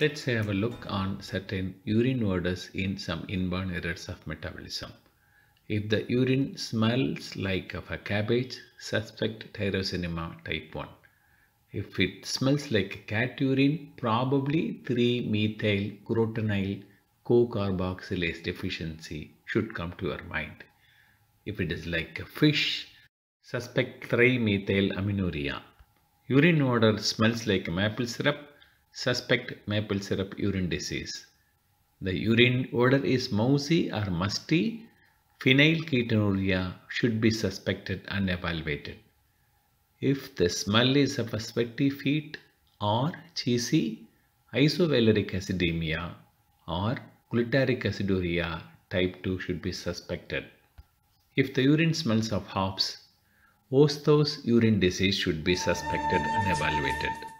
Let's have a look on certain urine odors in some inborn errors of metabolism. If the urine smells like of a cabbage, suspect tyrosinema type 1. If it smells like cat urine, probably 3-methyl-crotonyl carboxylase deficiency should come to your mind. If it is like a fish, suspect 3-methyl aminuria. Urine odor smells like maple syrup, suspect maple syrup urine disease. The urine odor is mousy or musty. Phenylketonuria should be suspected and evaluated. If the smell is of a sweaty feet or cheesy, isovaleric acidemia or glutaric aciduria type 2 should be suspected. If the urine smells of hops, Osthos urine disease should be suspected and evaluated.